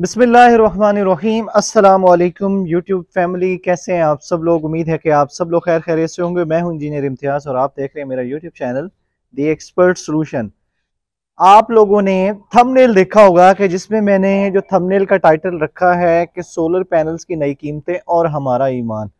बिसमीम अल्लाम YouTube family कैसे हैं आप सब लोग उम्मीद है कि आप सब लोग खैर खैर से होंगे मैं हूं इंजीनियर इम्तियाज़ और आप देख रहे हैं मेरा YouTube channel the expert solution आप लोगों ने थंबनेल देखा होगा कि जिसमें मैंने जो थंबनेल का टाइटल रखा है कि सोलर पैनल्स की नई कीमतें और हमारा ईमान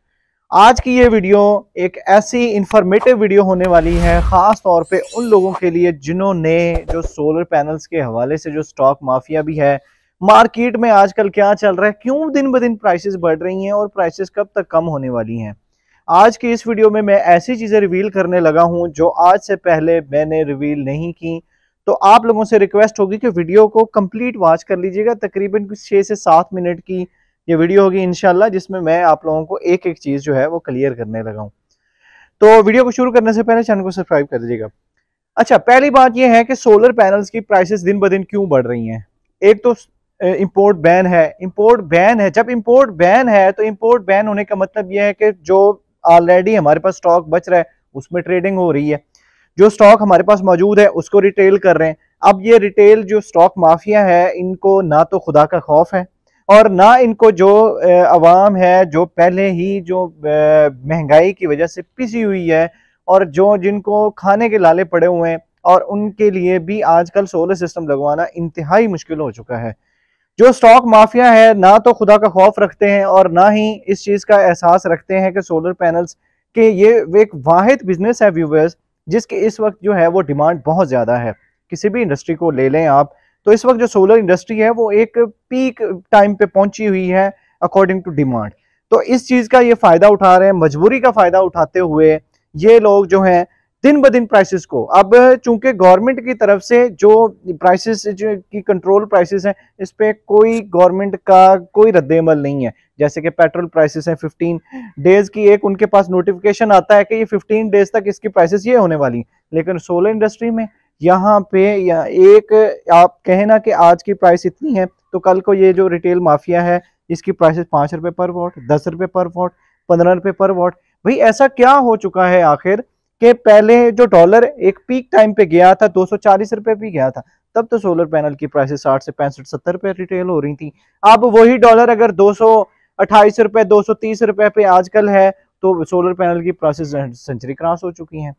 आज की ये वीडियो एक ऐसी इंफॉर्मेटिव वीडियो होने वाली है ख़ास तौर पे उन लोगों के लिए जिन्होंने जो सोलर पैनल्स के हवाले से जो स्टॉक माफिया भी है मार्केट में आजकल क्या चल रहा है क्यों दिन ब दिन प्राइसेस बढ़ रही हैं और प्राइसेस कब तक कम होने वाली हैं आज के इस वीडियो में मैं ऐसी चीज़ें रिवील करने लगा हूं जो आज से पहले मैंने रिवील नहीं की तो आप लोगों से रिक्वेस्ट होगी कि वीडियो को कंप्लीट वॉच कर लीजिएगा तकरीबन कुछ छः से सात मिनट की ये वीडियो होगी इनशाला जिसमें मैं आप लोगों को एक एक चीज़ जो है वो क्लियर करने लगा हूँ तो वीडियो को शुरू करने से पहले चैनल को सब्सक्राइब कर दीजिएगा अच्छा पहली बात यह है कि सोलर पैनल्स की प्राइसेस दिन ब दिन क्यों बढ़ रही हैं एक तो इंपोर्ट बैन है इंपोर्ट बैन है जब इंपोर्ट बैन है तो इंपोर्ट बैन होने का मतलब यह है कि जो ऑलरेडी हमारे पास स्टॉक बच रहा है उसमें ट्रेडिंग हो रही है जो स्टॉक हमारे पास मौजूद है उसको रिटेल कर रहे हैं अब ये रिटेल जो स्टॉक माफिया है इनको ना तो खुदा का खौफ है और ना इनको जो आवाम है जो पहले ही जो महंगाई की वजह से पिसी हुई है और जो जिनको खाने के लाले पड़े हुए हैं और उनके लिए भी आजकल सोलर सिस्टम लगवाना इंतहाई मुश्किल हो चुका है जो स्टॉक माफिया है ना तो खुदा का खौफ रखते हैं और ना ही इस चीज़ का एहसास रखते हैं कि सोलर पैनल्स के ये एक वाहिद बिजनेस है व्यूवर्स जिसके इस वक्त जो है वो डिमांड बहुत ज़्यादा है किसी भी इंडस्ट्री को ले लें आप तो इस वक्त जो सोलर इंडस्ट्री है वो एक पीक टाइम पे पहुंची हुई है अकॉर्डिंग टू डिमांड तो इस चीज़ का ये फ़ायदा उठा रहे हैं मजबूरी का फ़ायदा उठाते हुए ये लोग जो हैं दिन ब दिन प्राइसेस को अब चूंकि गवर्नमेंट की तरफ से जो प्राइसेस की कंट्रोल प्राइसेस हैं इस पर कोई गवर्नमेंट का कोई रद्दमल नहीं है जैसे कि पेट्रोल प्राइसेस हैं 15 डेज की एक उनके पास नोटिफिकेशन आता है कि ये 15 डेज तक इसकी प्राइसेस ये होने वाली लेकिन सोलर इंडस्ट्री में यहाँ पे या एक आप कहें ना कि आज की प्राइस इतनी है तो कल को ये जो रिटेल माफिया है इसकी प्राइसेस पाँच रुपये पर वॉट दस रुपये पर वॉट पंद्रह रुपये पर वॉट भाई ऐसा क्या हो चुका है आखिर के पहले जो डॉलर एक पीक टाइम पे गया था दो सौ रुपए भी गया था तब तो सोलर पैनल की प्राइसेस 60 से पैंसठ सत्तर रुपए रिटेल हो रही थी अब वही डॉलर अगर दो रुपए दो रुपए पे आजकल है तो सोलर पैनल की प्राइसेस सेंचुरी क्रॉस हो चुकी हैं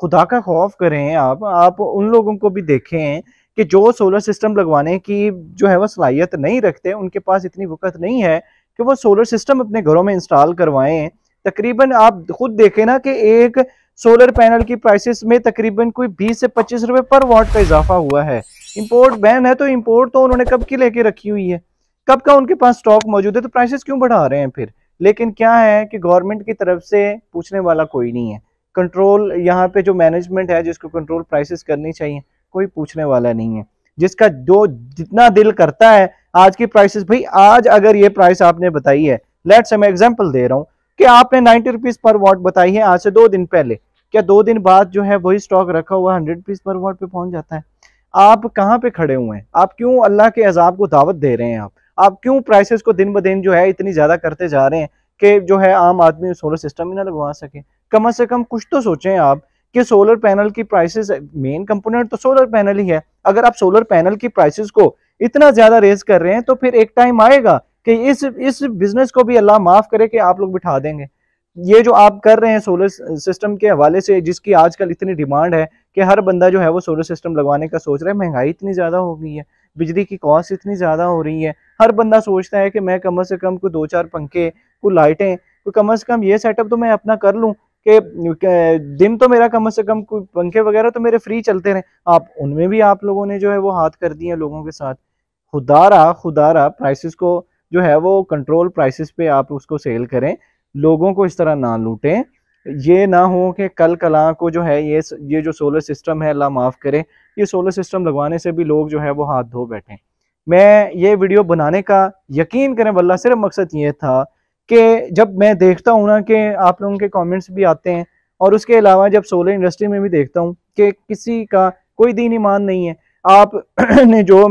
खुदा का खौफ करें आप आप उन लोगों को भी देखें कि जो सोलर सिस्टम लगवाने की जो है वो सलाहियत नहीं रखते उनके पास इतनी वक्त नहीं है कि वो सोलर सिस्टम अपने घरों में इंस्टॉल करवाएं तकरीबन आप खुद देखें ना कि एक सोलर पैनल की प्राइसेस में तकरीबन कोई 20 से 25 रुपए पर वाट का इजाफा हुआ है इंपोर्ट बैन है तो इंपोर्ट तो उन्होंने कब की लेके रखी हुई है कब का उनके पास स्टॉक मौजूद है तो प्राइसेस क्यों बढ़ा रहे हैं फिर लेकिन क्या है कि गवर्नमेंट की तरफ से पूछने वाला कोई नहीं है कंट्रोल यहाँ पे जो मैनेजमेंट है जिसको कंट्रोल प्राइसेस करनी चाहिए कोई पूछने वाला नहीं है जिसका जो जितना दिल करता है आज की प्राइसेस भाई आज अगर ये प्राइस आपने बताई है लेट्स मैं एग्जांपल दे रहा हूँ कि आपने नाइनटी रुपीज पर वॉट बताई है आज से दो दिन पहले क्या दो दिन बाद जो है वही स्टॉक रखा हुआ हंड्रेड पीस पर वर्ड पे पहुंच जाता है आप कहाँ पे खड़े हुए हैं आप क्यों अल्लाह के अजाब को दावत दे रहे हैं आप आप क्यों प्राइसेस को दिन ब दिन जो है इतनी ज़्यादा करते जा रहे हैं कि जो है आम आदमी सोलर सिस्टम ही ना लगवा सके कम से कम कुछ तो सोचें आप कि सोलर पैनल की प्राइसेस मेन कंपोनेंट तो सोलर पैनल ही है अगर आप सोलर पैनल की प्राइसेस को इतना ज़्यादा रेज कर रहे हैं तो फिर एक टाइम आएगा कि इस इस बिजनेस को भी अल्लाह माफ़ करे कि आप लोग बिठा देंगे ये जो आप कर रहे हैं सोलर सिस्टम के हवाले से जिसकी आजकल इतनी डिमांड है कि हर बंदा जो है वो सोलर सिस्टम लगवाने का सोच रहा है महंगाई इतनी ज़्यादा हो गई है बिजली की कॉस्ट इतनी ज़्यादा हो रही है हर बंदा सोचता है कि मैं कम से कम कोई दो चार पंखे कोई लाइटें कोई कम से कम ये सेटअप तो मैं अपना कर लूँ कि दिन तो मेरा कम से कम कोई पंखे वगैरह तो मेरे फ्री चलते रहे आप उनमें भी आप लोगों ने जो है वो हाथ कर दिए लोगों के साथ खुदारा खुदारा प्राइसिस को जो है वो कंट्रोल प्राइसिस पे आप उसको सेल करें लोगों को इस तरह ना लूटें ये ना हो कि कल कला को जो है ये ये जो सोलर सिस्टम है अल्लाह माफ़ करे ये सोलर सिस्टम लगवाने से भी लोग जो है वो हाथ धो बैठे मैं ये वीडियो बनाने का यकीन करें वल्ला सिर्फ मकसद ये था कि जब मैं देखता हूँ ना कि आप लोगों के कमेंट्स भी आते हैं और उसके अलावा जब सोलर इंडस्ट्री में भी देखता हूँ कि किसी का कोई दीन ईमान नहीं है आपने जो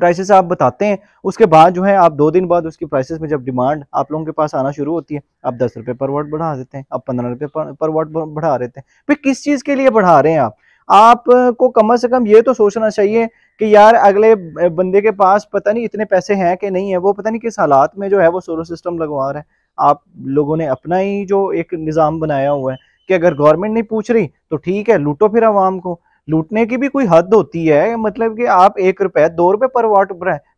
प्राइसेस आप बताते हैं उसके बाद जो है आप दो दिन बाद उसकी प्राइसेस में जब डिमांड आप लोगों के पास आना शुरू होती है आप दस रुपये पर वाट बढ़ा देते हैं आप पंद्रह रुपये पर वाट बढ़ा देते हैं फिर किस चीज़ के लिए बढ़ा रहे हैं आप आपको कम से कम ये तो सोचना चाहिए कि यार अगले बंदे के पास पता नहीं इतने पैसे हैं कि नहीं है वो पता नहीं किस हालात में जो है वो सोलर सिस्टम लगवा रहा है आप लोगों ने अपना ही जो एक निज़ाम बनाया हुआ है कि अगर गवर्नमेंट नहीं पूछ रही तो ठीक है लूटो फिर आवाम को लूटने की भी कोई हद होती है मतलब कि आप एक रुपए दो रुपए पर वाट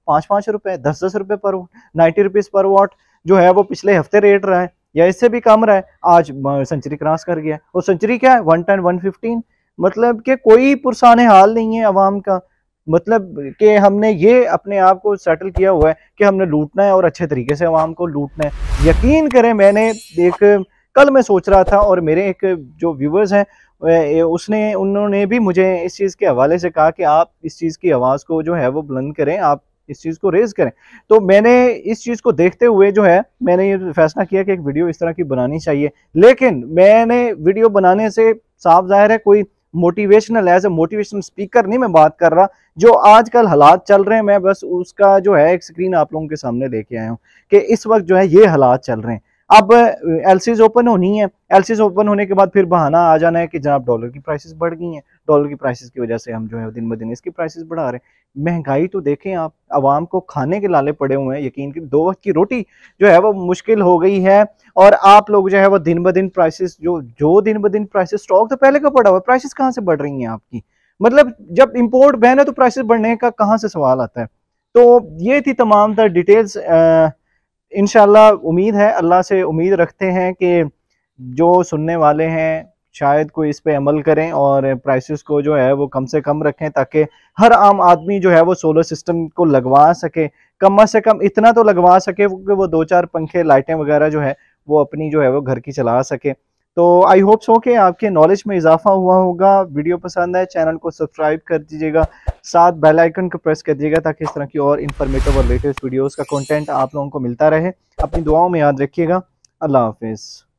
पांच पांच रुपए दस दस रुपए पर नाइन्टी रुपीज पर वाट जो है वो पिछले हफ्ते रेट रहा है या इससे भी कम रहा है आज सेंचुरी क्रॉस कर गया और सेंचुरी क्या है वन टेन वन फिफ्टीन मतलब कि कोई पुरसान हाल नहीं है अवाम का मतलब कि हमने ये अपने आप को सेटल किया हुआ है कि हमने लूटना है और अच्छे तरीके से आवाम को लूटना है यकीन करें मैंने एक कल मैं सोच रहा था और मेरे एक जो व्यूवर्स हैं उसने उन्होंने भी मुझे इस चीज़ के हवाले से कहा कि आप इस चीज़ की आवाज़ को जो है वो बुलंद करें आप इस चीज़ को रेज़ करें तो मैंने इस चीज़ को देखते हुए जो है मैंने ये फैसला किया कि एक वीडियो इस तरह की बनानी चाहिए लेकिन मैंने वीडियो बनाने से साफ जाहिर है कोई motivational as a motivational speaker नहीं मैं बात कर रहा जो आजकल हालात चल रहे हैं मैं बस उसका जो है एक स्क्रीन आप लोगों के सामने लेके आया हूँ कि इस वक्त जो है ये हालात चल रहे हैं अब एलसीज uh, ओपन होनी है एलसीज ओपन होने के बाद फिर बहाना आ जाना है कि जनाब डॉलर की प्राइसेस बढ़ गई हैं डॉलर की प्राइसेस की वजह से हम जो है दिन ब दिन इसकी प्राइसेस बढ़ा रहे हैं महंगाई तो देखें आप आवाम को खाने के लाले पड़े हुए हैं यकीन की दो वक्त की रोटी जो है वो मुश्किल हो गई है और आप लोग जो है वो दिन ब दिन प्राइसेस जो जो दिन ब दिन प्राइसेस स्टॉक तो पहले का पड़ा हुआ है प्राइसेस कहाँ से बढ़ रही हैं आपकी मतलब जब इम्पोर्ट बैन है तो प्राइसेस बढ़ने का कहाँ से सवाल आता है तो ये थी तमाम तर डिटेल्स आ, इन उम्मीद है अल्लाह से उम्मीद रखते हैं कि जो सुनने वाले हैं शायद कोई इस पे अमल करें और प्राइसेस को जो है वो कम से कम रखें ताकि हर आम आदमी जो है वो सोलर सिस्टम को लगवा सके कम से कम इतना तो लगवा सके कि वो दो चार पंखे लाइटें वगैरह जो है वो अपनी जो है वो घर की चला सके तो आई होप सो कि आपके नॉलेज में इजाफा हुआ होगा वीडियो पसंद है चैनल को सब्सक्राइब कर दीजिएगा साथ बेल आइकन को प्रेस कर दीजिएगा ताकि इस तरह की और इन्फॉर्मेटिव और लेटेस्ट वीडियोस का कंटेंट आप लोगों को मिलता रहे अपनी दुआओं में याद रखिएगा अल्लाह हाफिज़